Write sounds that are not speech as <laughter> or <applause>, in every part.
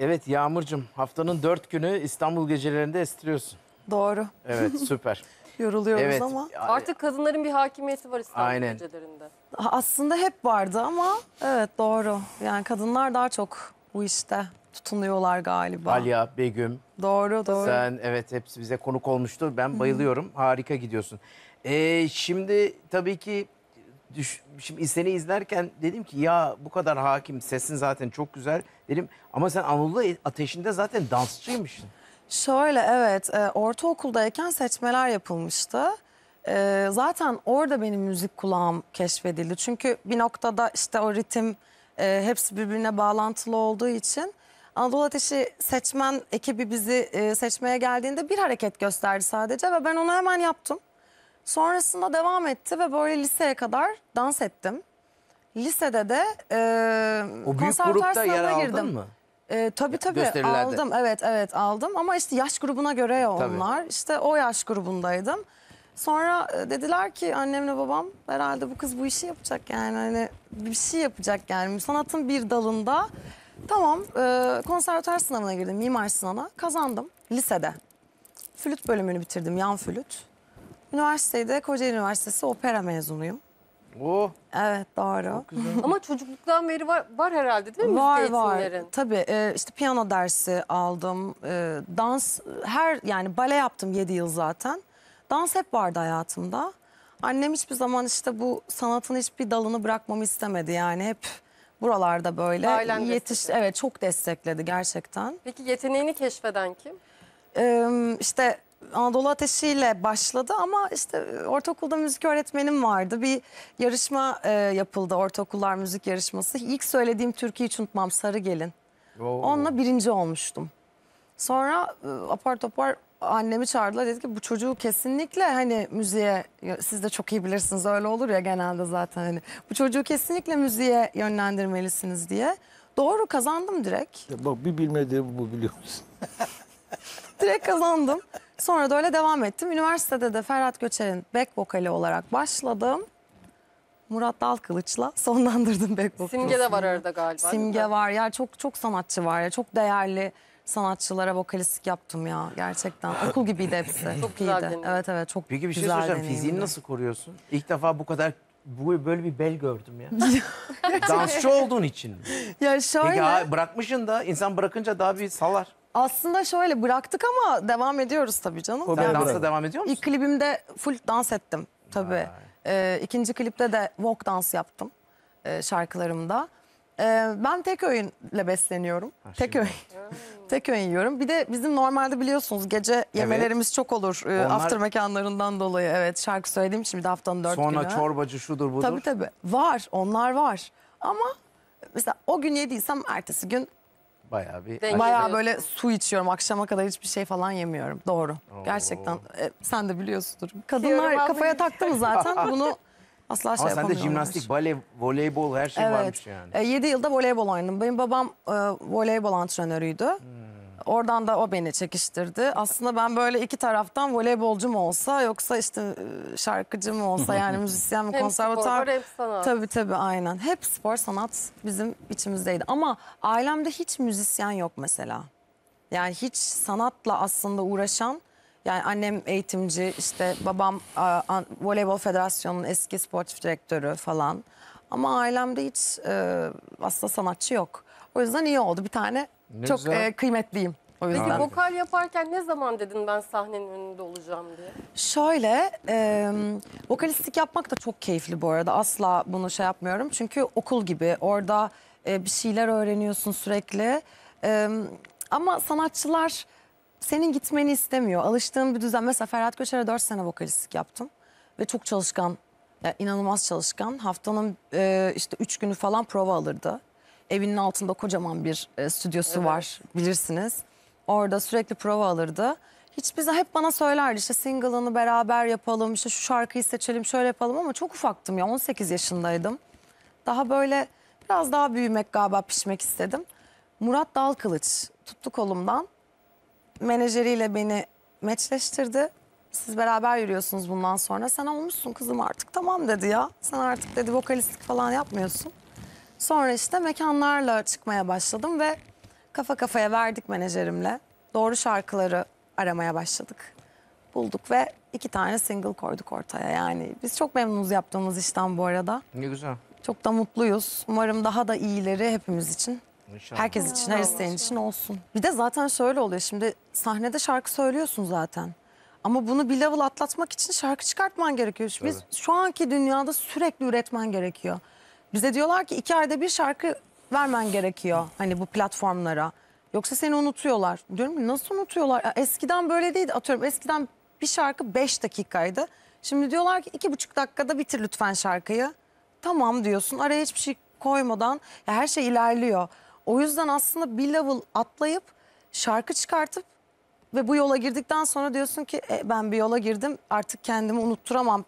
Evet Yağmur'cum haftanın dört günü İstanbul gecelerinde estiriyorsun. Doğru. Evet <laughs> süper. Yoruluyoruz Evet. ama. Artık kadınların bir hakimiyeti var İstanbul Aynen. gecelerinde. Aslında hep vardı ama evet doğru. Yani kadınlar daha çok bu işte tutunuyorlar galiba. Alya, Begüm, Doğru doğru. sen evet hepsi bize konuk olmuştu. Ben bayılıyorum. Harika gidiyorsun. Ee, şimdi tabii ki düş, şimdi seni izlerken dedim ki ya bu kadar hakim sesin zaten çok güzel dedim ama sen Anadolu Ateşi'nde zaten dansçıymışsın. Şöyle evet e, ortaokuldayken seçmeler yapılmıştı. E, zaten orada benim müzik kulağım keşfedildi. Çünkü bir noktada işte o ritim e, hepsi birbirine bağlantılı olduğu için Anadolu Ateşi seçmen ekibi bizi e, seçmeye geldiğinde bir hareket gösterdi sadece ve ben onu hemen yaptım. Sonrasında devam etti ve böyle liseye kadar dans ettim. Lisede de e, O büyük grupta yer sınavına aldın girdim. mı? E, tabii tabii aldım. Evet evet aldım ama işte yaş grubuna göre ya Tabii. onlar. İşte o yaş grubundaydım. Sonra e, dediler ki annemle babam herhalde bu kız bu işi yapacak yani hani bir şey yapacak yani sanatın bir dalında. Tamam e, konservatuar sınavına girdim mimar sınavına kazandım lisede. Flüt bölümünü bitirdim yan flüt. Üniversitede Kocaeli Üniversitesi opera mezunuyum. Oo. Oh. Evet doğru. Ama çocukluktan beri var, var herhalde değil mi? Var Müzik var. eğitimlerin. Tabii e, işte piyano dersi aldım. E, dans her yani bale yaptım 7 yıl zaten. Dans hep vardı hayatımda. Annem hiçbir zaman işte bu sanatın hiçbir dalını bırakmamı istemedi. Yani hep buralarda böyle Ailen yetiş destekledi. evet çok destekledi gerçekten. Peki yeteneğini keşfeden kim? Ee, işte Anadolu Ateşi ile başladı ama işte e, ortaokulda müzik öğretmenim vardı. Bir yarışma e, yapıldı ortaokullar müzik yarışması. İlk söylediğim türküyü hiç unutmam Sarı Gelin. Oo. Onunla birinci olmuştum. Sonra e, apar topar annemi çağırdılar dedi ki bu çocuğu kesinlikle hani müziğe siz de çok iyi bilirsiniz öyle olur ya genelde zaten hani bu çocuğu kesinlikle müziğe yönlendirmelisiniz diye. Doğru kazandım direkt. Ya bak bir bilmediğim bu biliyor musun? direkt kazandım. Sonra da öyle devam ettim. Üniversitede de Ferhat Göçer'in back vokali olarak başladım. Murat Dalkılıç'la <laughs> sonlandırdım back vokalini. Simge de var arada galiba. Simge var. Ya çok çok sanatçı var ya. Çok değerli sanatçılara vokalistik yaptım ya gerçekten. <laughs> Okul gibiydi hepsi. çok, çok güzel iyiydi. Evet evet çok Peki bir şey soracağım. Fiziğini nasıl koruyorsun? İlk defa bu kadar bu böyle bir bel gördüm ya. <laughs> Dansçı olduğun için Ya şöyle. Peki bırakmışsın da insan bırakınca daha bir salar. Aslında şöyle bıraktık ama devam ediyoruz tabii canım. Sen Yani dansa devam ediyor musun? İlk klibimde full dans ettim tabii. Ee, ikinci klipte de walk dans yaptım e, şarkılarımda. Ee, ben tek öğünle besleniyorum. tek öğün. <laughs> tek öğün yiyorum. Bir de bizim normalde biliyorsunuz gece yemelerimiz çok olur. e, Onlar- After mekanlarından dolayı evet şarkı söylediğim için bir de haftanın dört günü. Sonra çorbacı şudur budur. Tabii tabii. Var. Onlar var. Ama mesela o gün yediysem ertesi gün Bayağı bir... Dengeli. Bayağı böyle su içiyorum. Akşama kadar hiçbir şey falan yemiyorum. Doğru. Oo. Gerçekten. E, sen de biliyorsundur. Kadınlar kafaya taktı mı zaten <laughs> bunu asla şey Ama de jimnastik, bale, voleybol her şey evet. varmış yani. E, 7 yılda voleybol oynadım. Benim babam e, voleybol antrenörüydü. Hmm. Oradan da o beni çekiştirdi. Aslında ben böyle iki taraftan voleybolcu mu olsa yoksa işte e, şarkıcı mı olsa yani <laughs> müzisyen mi konservatuar. Hem spor var, hem Tabii tabii aynen. Hep spor sanat bizim içimizdeydi. Ama ailemde hiç müzisyen yok mesela. Yani hiç sanatla aslında uğraşan yani annem eğitimci işte babam voleybol federasyonunun eski sportif direktörü falan. Ama ailemde hiç e, aslında sanatçı yok. O yüzden iyi oldu. Bir tane ne çok e, kıymetliyim. O yüzden. Peki vokal yaparken ne zaman dedin ben sahnenin önünde olacağım diye? Şöyle, e, vokalistlik yapmak da çok keyifli bu arada. Asla bunu şey yapmıyorum. Çünkü okul gibi orada e, bir şeyler öğreniyorsun sürekli. E, ama sanatçılar senin gitmeni istemiyor. Alıştığın bir düzen. Mesela Ferhat Göçer'e 4 sene vokalistlik yaptım. Ve çok çalışkan, yani inanılmaz çalışkan. Haftanın e, işte 3 günü falan prova alırdı evinin altında kocaman bir e, stüdyosu evet. var bilirsiniz. Orada sürekli prova alırdı. Hiç bize hep bana söylerdi işte single'ını beraber yapalım, işte şu şarkıyı seçelim, şöyle yapalım ama çok ufaktım ya 18 yaşındaydım. Daha böyle biraz daha büyümek galiba pişmek istedim. Murat Dalkılıç tuttu kolumdan. Menajeriyle beni meçleştirdi. Siz beraber yürüyorsunuz bundan sonra. Sen olmuşsun kızım artık tamam dedi ya. Sen artık dedi vokalistlik falan yapmıyorsun. Sonra işte mekanlarla çıkmaya başladım ve kafa kafaya verdik menajerimle. Doğru şarkıları aramaya başladık. Bulduk ve iki tane single koyduk ortaya. Yani biz çok memnunuz yaptığımız işten bu arada. Ne güzel. Çok da mutluyuz. Umarım daha da iyileri hepimiz için. İnşallah. Herkes için, her isteyen için olsun. Bir de zaten şöyle oluyor. Şimdi sahnede şarkı söylüyorsun zaten. Ama bunu bir level atlatmak için şarkı çıkartman gerekiyor. Biz şu anki dünyada sürekli üretmen gerekiyor. Bize diyorlar ki iki ayda bir şarkı vermen gerekiyor hani bu platformlara. Yoksa seni unutuyorlar. Diyorum ki nasıl unutuyorlar? Ya Eskiden böyle değildi. Atıyorum eskiden bir şarkı beş dakikaydı. Şimdi diyorlar ki iki buçuk dakikada bitir lütfen şarkıyı. Tamam diyorsun. Araya hiçbir şey koymadan ya her şey ilerliyor. O yüzden aslında bir level atlayıp şarkı çıkartıp ve bu yola girdikten sonra diyorsun ki e, ben bir yola girdim artık kendimi unutturamam.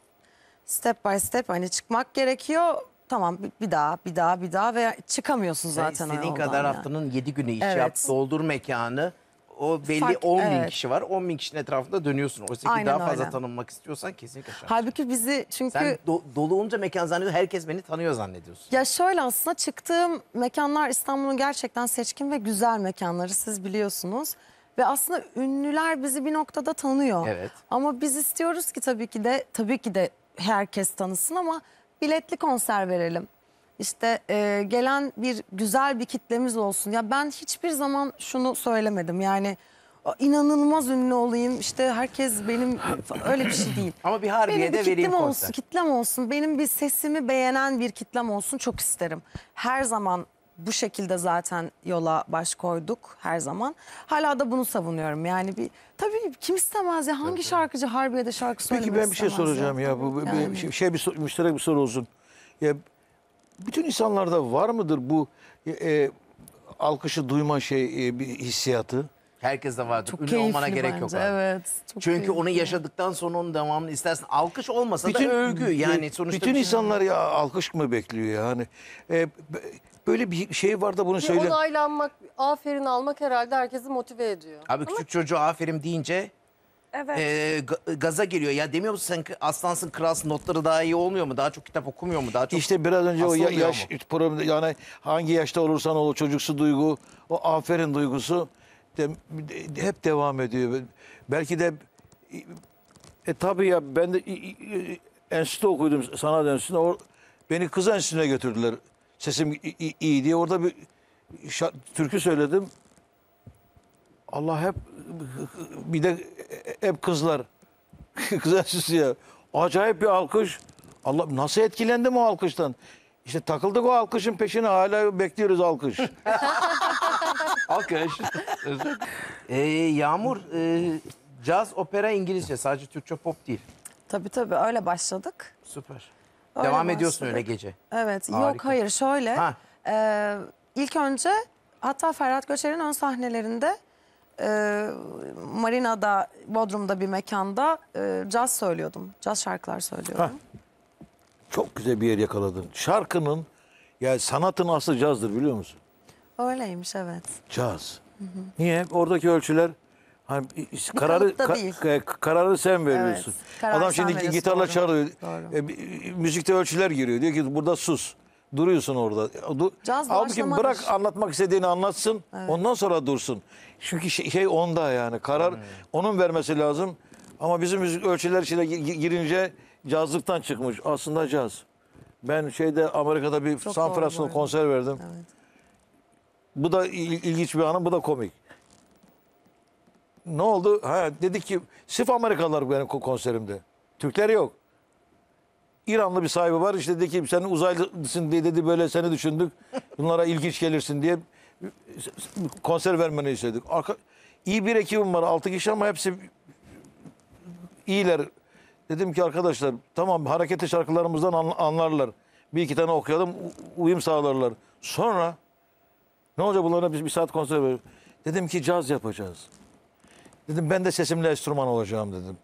Step by step hani çıkmak gerekiyor. Tamam bir daha bir daha bir daha ve çıkamıyorsun zaten. Yani istediğin kadar yani. haftanın 7 günü iş evet. yap doldur mekanı. O belli Fark, 10 bin evet. kişi var. 10 bin kişinin etrafında dönüyorsun. Oysa ki daha fazla öyle. tanınmak istiyorsan kesinlikle şart. Halbuki bizi çünkü... Sen do dolu olunca mekan zannediyorsun. Herkes beni tanıyor zannediyorsun. Ya şöyle aslında çıktığım mekanlar İstanbul'un gerçekten seçkin ve güzel mekanları siz biliyorsunuz. Ve aslında ünlüler bizi bir noktada tanıyor. Evet. Ama biz istiyoruz ki tabii ki de tabii ki de herkes tanısın ama biletli konser verelim. İşte e, gelen bir güzel bir kitlemiz olsun. Ya ben hiçbir zaman şunu söylemedim yani inanılmaz ünlü olayım işte herkes benim öyle bir şey değil. <laughs> Ama bir harbiye de vereyim kitlem olsun, konser. Kitlem olsun benim bir sesimi beğenen bir kitlem olsun çok isterim. Her zaman bu şekilde zaten yola baş koyduk her zaman. Hala da bunu savunuyorum. Yani bir tabii kim istemez ya hangi şarkıcı Harbiye'de şarkı söylemek Peki ben bir şey soracağım ya. Bu bu- bir şey, şey bir sor- müşterek bir soru olsun. Ya bütün insanlarda var mıdır bu e, e alkışı duyma şey e, bir hissiyatı? Herkes de vardır. Çok Ünlü olmana gerek bence. yok abi. Evet. Çok Çünkü keyifli. onu yaşadıktan sonra onun devamını istersen Alkış olmasa bütün, da övgü yani sonuçta. Bütün şey insanlar ya alkış mı bekliyor yani? Ee, böyle bir şey var da bunu bir söyle. Onaylanmak, aferin almak herhalde herkesi motive ediyor. Abi küçük Ama... çocuğu aferin deyince Evet. E, gaza geliyor. Ya demiyor musun sen aslansın kralsın notları daha iyi olmuyor mu? Daha çok kitap okumuyor mu? Daha çok İşte biraz önce o yaş problemi yani hangi yaşta olursan ol çocuksu duygu, o aferin duygusu de, hep devam ediyor. Belki de e tabii ya ben de e, e, enstitüde okuydum sanat enstitüsünde. Or, beni kız enstitüsüne götürdüler. Sesim iyi, diye orada bir şa, türkü söyledim. Allah hep bir de hep kızlar. <laughs> kız enstitüsü ya. Acayip bir alkış. Allah nasıl etkilendim o alkıştan? İşte takıldık o alkışın peşine hala bekliyoruz alkış. <laughs> Alkış. <laughs> ee, Yağmur, e, caz, opera, İngilizce. Sadece Türkçe pop değil. Tabii tabii öyle başladık. Süper. Öyle Devam başladık. ediyorsun öyle gece. Evet. Harika. Yok hayır şöyle. Ha. E, ilk önce hatta Ferhat Göçer'in ön sahnelerinde e, Marina'da, Bodrum'da bir mekanda e, caz söylüyordum. Caz şarkılar söylüyordum. Ha. Çok güzel bir yer yakaladın. Şarkının yani sanatın aslı cazdır biliyor musun? Öyleymiş evet. Caz. Niye? Oradaki ölçüler hani kararı ka- kararı sen veriyorsun. karar Adam sen şimdi gitarla çalıyor. E, müzikte ölçüler giriyor. Diyor ki burada sus. Duruyorsun orada. E, du- Caz Halbuki bırak anlatmak istediğini anlatsın. Ondan sonra dursun. Çünkü şey, şey onda yani. Karar onun vermesi lazım. Ama bizim müzik ölçüler içine girince cazlıktan çıkmış. Aslında caz. Ben şeyde Amerika'da bir San Francisco konser verdim. Evet. Bu da ilginç bir anım, bu da komik. Ne oldu? Ha, dedi ki sif Amerikalılar benim konserimde. Türkler yok. İranlı bir sahibi var. İşte dedi ki sen uzaylısın diye dedi böyle seni düşündük. Bunlara ilginç gelirsin diye konser vermeni istedik. Arka, iyi bir ekibim var. Altı kişi ama hepsi iyiler. Dedim ki arkadaşlar tamam hareketli şarkılarımızdan anlarlar. Bir iki tane okuyalım uyum sağlarlar. Sonra ne olacak bunlara biz bir saat konser veriyoruz. Dedim ki caz yapacağız. Dedim ben de sesimle enstrüman olacağım dedim.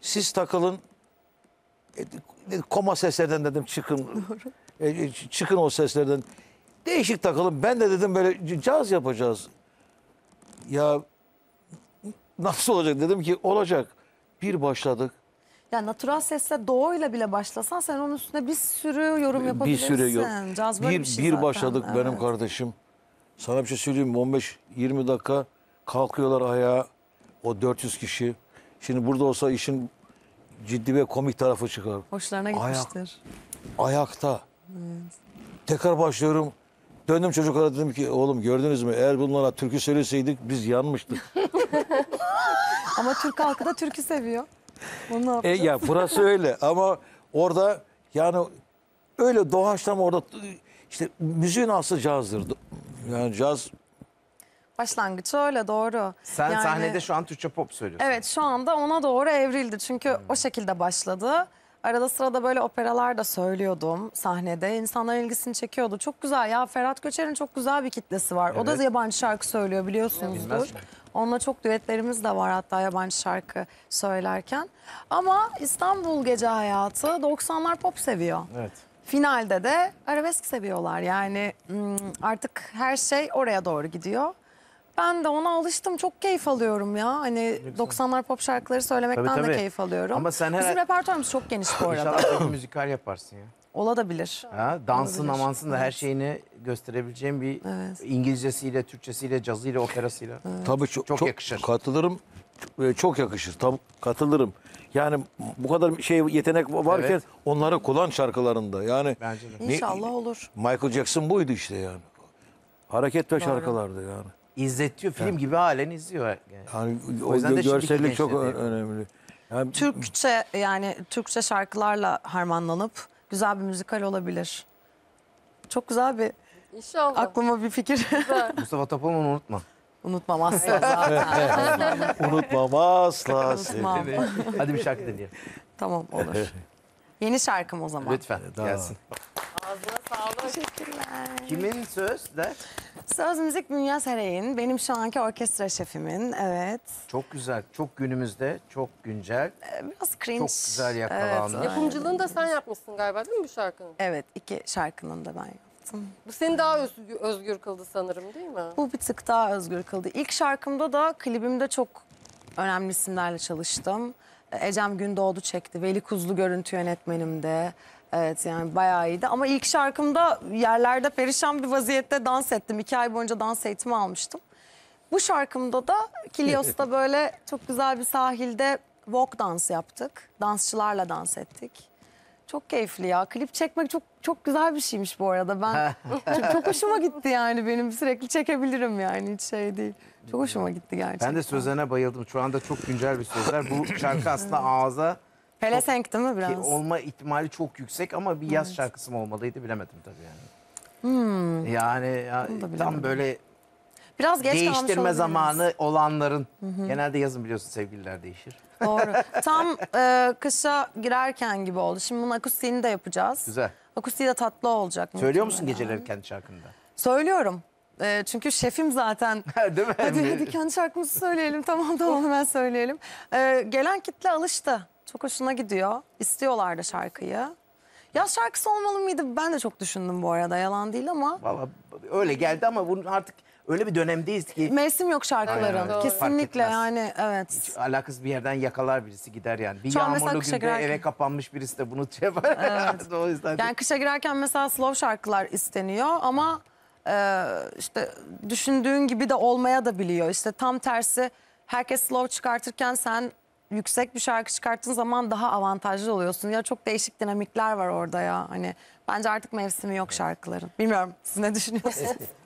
Siz takılın. E, koma seslerden dedim çıkın. E, e, çıkın o seslerden. Değişik takılın. Ben de dedim böyle caz yapacağız. Ya nasıl olacak dedim ki olacak. Bir başladık. Yani natural sesle doğuyla bile başlasan sen onun üstüne bir sürü yorum yapabilirsin. Bir sürü yorum. Caz böyle bir, bir, şey bir başladık evet. benim kardeşim. Sana bir şey söyleyeyim mi? 15-20 dakika kalkıyorlar ayağa o 400 kişi. Şimdi burada olsa işin ciddi ve komik tarafı çıkar. Hoşlarına gitmiştir. Ayak, ayakta. Evet. Tekrar başlıyorum. Döndüm çocuklara dedim ki oğlum gördünüz mü eğer bunlara türkü söyleseydik biz yanmıştık. <laughs> Ama Türk halkı da türkü seviyor. Onu E, ya burası <laughs> öyle ama orada yani öyle doğaçlama orada işte müziğin aslı cazdır. Yani caz Başlangıç öyle doğru. Sen yani, sahnede şu an Türkçe pop söylüyorsun. Evet şu anda ona doğru evrildi. Çünkü hmm. o şekilde başladı. Arada sırada böyle operalar da söylüyordum sahnede. İnsanlar ilgisini çekiyordu. Çok güzel ya Ferhat Göçer'in çok güzel bir kitlesi var. Evet. O da yabancı şarkı söylüyor biliyorsunuzdur. Bilmez mi? Onunla çok düetlerimiz de var hatta yabancı şarkı söylerken. Ama İstanbul gece hayatı 90'lar pop seviyor. Evet. Finalde de arabesk seviyorlar. Yani hmm, artık her şey oraya doğru gidiyor. Ben de ona alıştım. Çok keyif alıyorum ya. Hani 90'lar pop şarkıları söylemekten tabii, tabii. de keyif alıyorum. Ama sen her... Bizim repertuarımız çok geniş bu <laughs> arada. İnşallah müzikal yaparsın ya. Olabilir. Ha, dansın, Olabilir. amansın da her şeyini gösterebileceğim bir Evet. İngilizcesiyle, Türkçesiyle, cazıyla, operasıyla. Tabii çok, Çok çok yakışır. Katılırım. E, çok yakışır. Tam katılırım. Yani bu kadar şey yetenek varken Evet. onları kullan şarkılarında. Yani Bence de. Ne- İnşallah olur. Michael Jackson buydu işte yani. Hareket ve şarkılardı yani. İzletiyor, film gibi halen izliyor. Yani. o, O yüzden de görsellik çok önemli. Yani Türkçe yani Türkçe şarkılarla harmanlanıp güzel bir müzikal olabilir. Çok güzel bir İnşallah. aklıma bir fikir. Güzel. <laughs> Mustafa Topal'ı unutma. Unutmam asla <laughs> zaten. <laughs> Unutmam asla. Unutmam. Hadi bir şarkı deneyelim. Tamam olur. Yeni şarkım o zaman. Lütfen gelsin. Ağzına sağlık. Teşekkürler. Kimin söz de? Söz müzik Dünya Serey'in, benim şu anki orkestra şefimin, evet. Çok güzel, çok günümüzde, çok güncel. Ee, biraz cringe. Çok güzel yakalandı. Evet, Yapımcılığını da sen yapmışsın galiba değil mi bu şarkının? Evet, iki şarkının da ben yaptım. Bu seni daha özgür, özgür kıldı sanırım değil mi? Bu bir tık daha özgür kıldı. İlk şarkımda da klibimde çok önemli isimlerle çalıştım. Ecem Gündoğdu çekti, Veli Kuzlu görüntü yönetmenimde. Evet yani bayağı iyiydi ama ilk şarkımda yerlerde perişan bir vaziyette dans ettim. İki ay boyunca dans eğitimi almıştım. Bu şarkımda da Kilios'ta <laughs> böyle çok güzel bir sahilde walk dans yaptık. Dansçılarla dans ettik. Çok keyifli ya. Klip çekmek çok çok güzel bir şeymiş bu arada. Ben <laughs> çok, çok hoşuma gitti yani benim sürekli çekebilirim yani hiç şey değil. Çok hoşuma gitti gerçekten. Ben de sözlerine bayıldım. Şu anda çok güncel bir sözler. Bu şarkı aslında ağza Hele çok, değil mi biraz? olma ihtimali çok yüksek ama bir yaz evet. şarkısı mı olmalıydı bilemedim tabii yani. Hmm. Yani ya, tam böyle Biraz geç değiştirme zamanı olanların hı hı. genelde yazın biliyorsun sevgililer değişir. Doğru. <laughs> Tam e, kışa girerken gibi oldu. Şimdi bunun akustiğini de yapacağız. Güzel. Akustiği de tatlı olacak. Söylüyor musun yani. geceleri kendi şarkında? Söylüyorum. E, çünkü şefim zaten. <laughs> Değil mi? Hadi, hadi kendi şarkımızı söyleyelim. tamam tamam <laughs> hemen söyleyelim. E, gelen kitle alıştı. Çok hoşuna gidiyor. İstiyorlar da şarkıyı. Yaz şarkısı olmalı mıydı? Ben de çok düşündüm bu arada. Yalan değil ama. Valla öyle geldi ama bunun artık öyle bir dönemdeyiz ki. Mevsim yok şarkıların. Aynen, Kesinlikle yani evet. Hiç alakasız bir yerden yakalar birisi gider yani. Bir Şu yağmurlu günde girerken... eve kapanmış birisi de bunu şey yapar. Evet. <laughs> o yüzden. Yani kışa girerken mesela slow şarkılar isteniyor ama e, işte düşündüğün gibi de olmaya da biliyor. İşte tam tersi herkes slow çıkartırken sen yüksek bir şarkı çıkarttığın zaman daha avantajlı oluyorsun. Ya çok değişik dinamikler var orada ya. Hani bence artık mevsimi yok şarkıların. Bilmiyorum siz ne düşünüyorsunuz? <laughs>